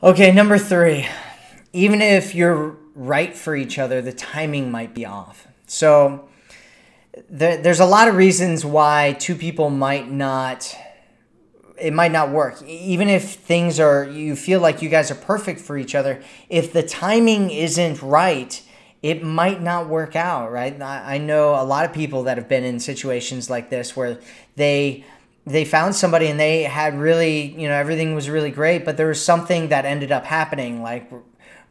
Okay, number three. Even if you're right for each other, the timing might be off. So there, there's a lot of reasons why two people might not it might not work even if things are you feel like you guys are perfect for each other if the timing isn't right it might not work out right i know a lot of people that have been in situations like this where they they found somebody and they had really, you know, everything was really great, but there was something that ended up happening. Like,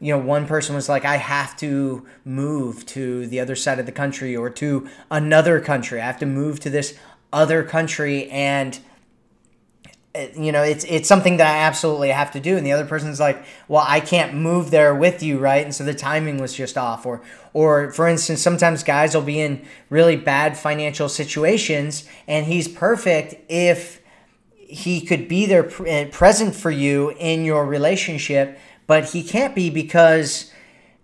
you know, one person was like, I have to move to the other side of the country or to another country. I have to move to this other country and you know it's it's something that i absolutely have to do and the other person's like well i can't move there with you right and so the timing was just off or or for instance sometimes guys will be in really bad financial situations and he's perfect if he could be there uh, present for you in your relationship but he can't be because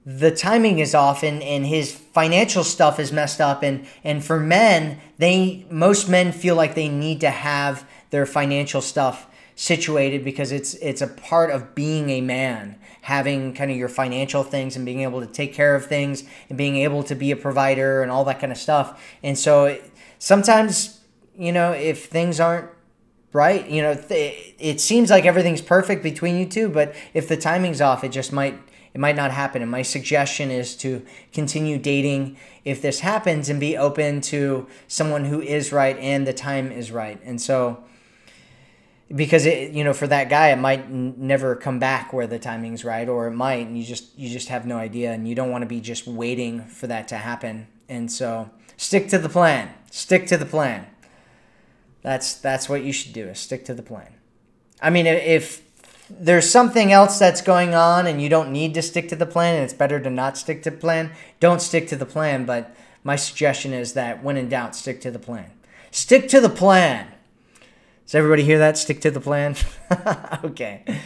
the timing is off and, and his financial stuff is messed up and and for men they most men feel like they need to have their financial stuff situated because it's it's a part of being a man having kind of your financial things and being able to take care of things and being able to be a provider and all that kind of stuff and so it, sometimes you know if things aren't right you know th- it seems like everything's perfect between you two but if the timing's off it just might it might not happen. And my suggestion is to continue dating if this happens and be open to someone who is right and the time is right. And so, because it you know for that guy it might n- never come back where the timing's right or it might and you just you just have no idea and you don't want to be just waiting for that to happen and so stick to the plan stick to the plan that's that's what you should do is stick to the plan i mean if there's something else that's going on and you don't need to stick to the plan and it's better to not stick to plan, don't stick to the plan. But my suggestion is that when in doubt, stick to the plan. Stick to the plan. Does everybody hear that? Stick to the plan. okay.